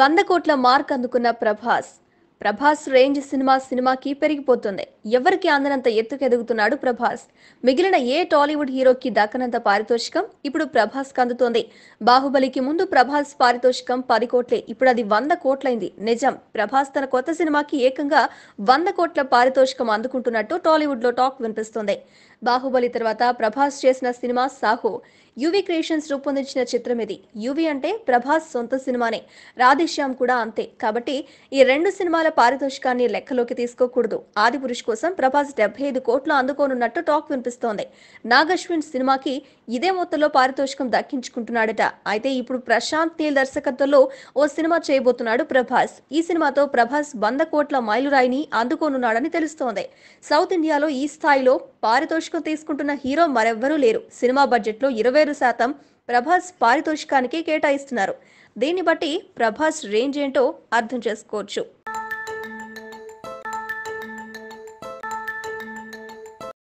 వంద కోట్ల మార్క్ అందుకున్న ప్రభాస్ ప్రభాస్ రేంజ్ సినిమా సినిమాకి పెరిగిపోతుంది ఎవరికి అందనంత ఎత్తుకెదుగుతున్నాడు ప్రభాస్ మిగిలిన ఏ టాలీవుడ్ హీరోకి దక్కనంత పారితోషికం ఇప్పుడు ప్రభాస్ అందుతోంది బాహుబలికి ముందు ప్రభాస్ పారితోషికం పది కోట్లే ఇప్పుడు అది వంద కోట్లైంది నిజం ప్రభాస్ తన కొత్త సినిమాకి ఏకంగా వంద కోట్ల పారితోషికం అందుకుంటున్నట్టు టాలీవుడ్ లో టాక్ వినిపిస్తోంది బాహుబలి తర్వాత ప్రభాస్ చేసిన సినిమా సాహు యువి క్రియేషన్స్ రూపొందించిన చిత్రం ఇది యువి అంటే ప్రభాస్ సొంత సినిమానే రాధేశ్యామ్ కూడా అంతే కాబట్టి ఈ రెండు సినిమాల పారితోషికాన్ని లెక్కలోకి తీసుకోకూడదు ఆది పురుష్ కోసం ప్రభాస్ డెబ్బై ఐదు కోట్లు అందుకోనున్నట్టు టాక్ వినిపిస్తోంది నాగశ్విన్ సినిమాకి ఇదే మొత్తంలో పారితోషికం దక్కించుకుంటున్నాడట అయితే ఇప్పుడు ప్రశాంత్ నీల్ దర్శకత్వంలో ఓ సినిమా చేయబోతున్నాడు ప్రభాస్ ఈ సినిమాతో ప్రభాస్ వంద కోట్ల మైలురాయిని అందుకోనున్నాడని తెలుస్తోంది సౌత్ ఇండియాలో ఈ స్థాయిలో పారితోషికం తీసుకుంటున్న హీరో మరెవ్వరూ లేరు సినిమా బడ్జెట్లో ఇరవై శాతం ప్రభాస్ పారితోషికానికి కేటాయిస్తున్నారు దీన్ని బట్టి ప్రభాస్ రేంజ్ ఏంటో అర్థం చేసుకోవచ్చు